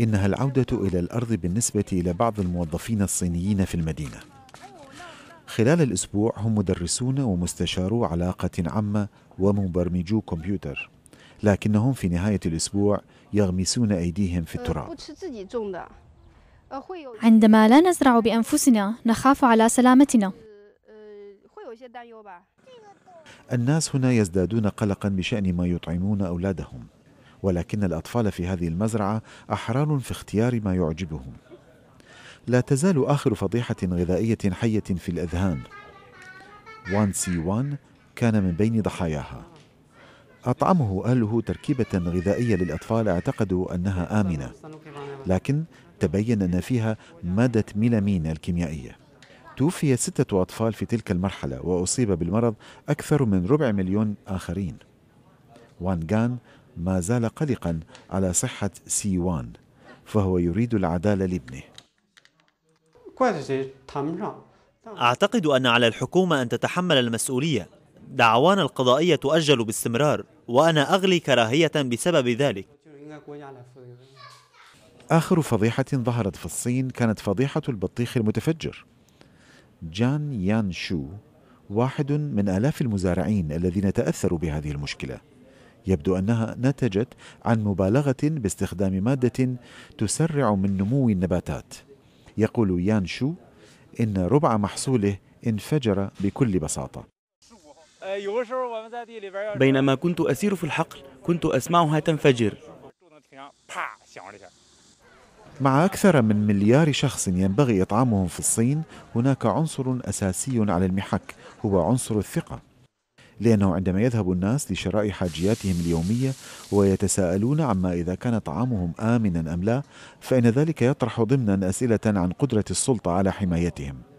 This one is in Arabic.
إنها العودة إلى الأرض بالنسبة الى بعض الموظفين الصينيين في المدينة خلال الأسبوع هم مدرسون ومستشارو علاقة عامة ومبرمجو كمبيوتر لكنهم في نهاية الأسبوع يغمسون أيديهم في التراب عندما لا نزرع بأنفسنا نخاف على سلامتنا الناس هنا يزدادون قلقا بشأن ما يطعمون أولادهم ولكن الأطفال في هذه المزرعة أحرار في اختيار ما يعجبهم لا تزال آخر فضيحة غذائية حية في الاذهان وان سي وان كان من بين ضحاياها أطعمه أهله تركيبة غذائية للأطفال اعتقدوا أنها آمنة لكن تبين أن فيها مادة ميلامين الكيميائية توفي ستة أطفال في تلك المرحلة وأصيب بالمرض أكثر من ربع مليون آخرين وان وانغان ما زال قلقا على صحة سيوان فهو يريد العدالة لابنه أعتقد أن على الحكومة أن تتحمل المسؤولية دعوانا القضائية تؤجل باستمرار وأنا أغلي كراهية بسبب ذلك آخر فضيحة ظهرت في الصين كانت فضيحة البطيخ المتفجر جان يان شو واحد من آلاف المزارعين الذين تأثروا بهذه المشكلة يبدو أنها نتجت عن مبالغة باستخدام مادة تسرع من نمو النباتات يقول يان شو إن ربع محصوله انفجر بكل بساطة بينما كنت أسير في الحقل كنت أسمعها تنفجر مع أكثر من مليار شخص ينبغي إطعامهم في الصين هناك عنصر أساسي على المحك هو عنصر الثقة لأنه عندما يذهب الناس لشراء حاجياتهم اليومية ويتساءلون عما إذا كان طعامهم آمنا أم لا فإن ذلك يطرح ضمنا أسئلة عن قدرة السلطة على حمايتهم